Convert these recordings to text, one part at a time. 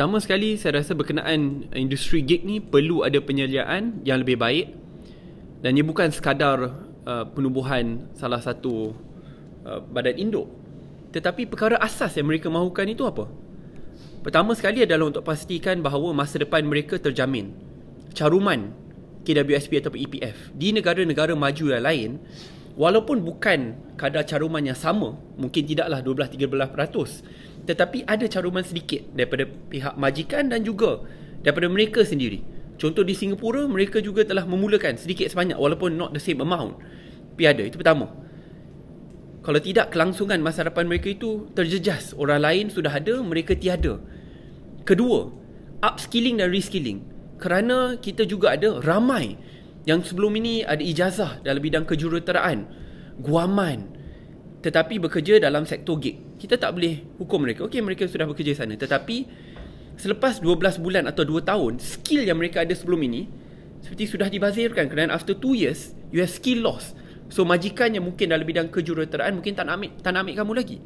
Pertama sekali saya rasa berkenaan industri gig ni perlu ada penyeliaan yang lebih baik dan ia bukan sekadar uh, penubuhan salah satu uh, badan induk. Tetapi perkara asas yang mereka mahukan itu apa? Pertama sekali adalah untuk pastikan bahawa masa depan mereka terjamin. Caruman KWSP atau EPF di negara-negara maju yang lain walaupun bukan kadar caruman yang sama, mungkin tidaklah 12 13% tetapi ada caruman sedikit daripada pihak majikan dan juga daripada mereka sendiri. Contoh di Singapura, mereka juga telah memulakan sedikit sebanyak walaupun not the same amount. Tapi ada, itu pertama. Kalau tidak, kelangsungan masa depan mereka itu terjejas. Orang lain sudah ada, mereka tiada. Kedua, upskilling dan reskilling. Kerana kita juga ada ramai yang sebelum ini ada ijazah dalam bidang kejuruteraan. Guaman, Guaman, tetapi bekerja dalam sektor gig. Kita tak boleh hukum mereka. Okey, mereka sudah bekerja sana. Tetapi selepas 12 bulan atau 2 tahun, skill yang mereka ada sebelum ini seperti sudah dibazirkan kerana after 2 years, you have skill loss. So majikan yang mungkin dalam bidang kejuruteraan mungkin tak nak ambil, tak nak ambil kamu lagi.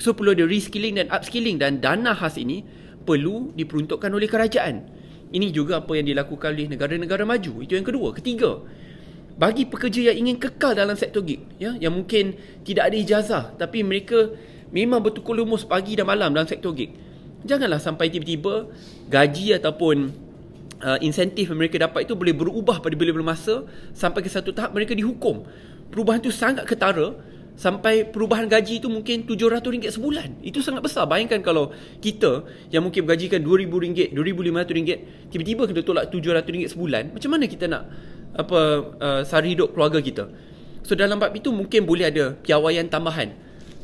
So perlu ada reskilling dan upskilling dan dana khas ini perlu diperuntukkan oleh kerajaan. Ini juga apa yang dilakukan oleh negara-negara maju. Itu yang kedua. Ketiga, bagi pekerja yang ingin kekal dalam sektor gig ya yang mungkin tidak ada ijazah tapi mereka memang bertukar lumus pagi dan malam dalam sektor gig janganlah sampai tiba-tiba gaji ataupun uh, insentif yang mereka dapat itu boleh berubah pada bila-bila masa sampai ke satu tahap mereka dihukum perubahan itu sangat ketara sampai perubahan gaji itu mungkin RM700 sebulan itu sangat besar bayangkan kalau kita yang mungkin gajikan RM2000 RM2500 tiba-tiba kita tolak RM700 sebulan macam mana kita nak apa uh, sari hidup keluarga kita. So dalam bab itu mungkin boleh ada piawaian tambahan.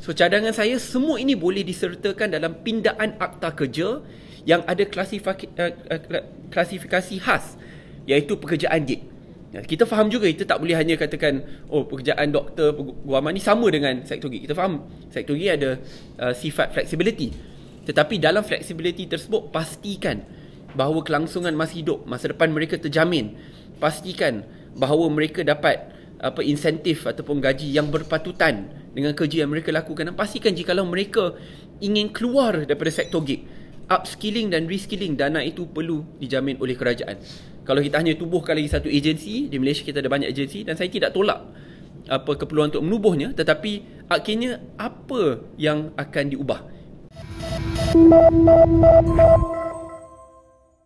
So cadangan saya semua ini boleh disertakan dalam pindaan akta kerja yang ada klasifikasi, uh, uh, klasifikasi khas iaitu pekerjaan gig. Ya, kita faham juga kita tak boleh hanya katakan oh pekerjaan doktor guaman ni sama dengan sektor gig. Kita faham sektor gig ada uh, sifat flexibility. Tetapi dalam flexibility tersebut pastikan bahawa kelangsungan masa hidup masa depan mereka terjamin pastikan bahawa mereka dapat apa insentif ataupun gaji yang berpatutan dengan kerja yang mereka lakukan dan pastikan jika kalau mereka ingin keluar daripada sektor gig upskilling dan reskilling dana itu perlu dijamin oleh kerajaan kalau kita hanya tubuhkan lagi satu agensi di Malaysia kita ada banyak agensi dan saya tidak tolak apa keperluan untuk menubuhnya tetapi akhirnya apa yang akan diubah Thank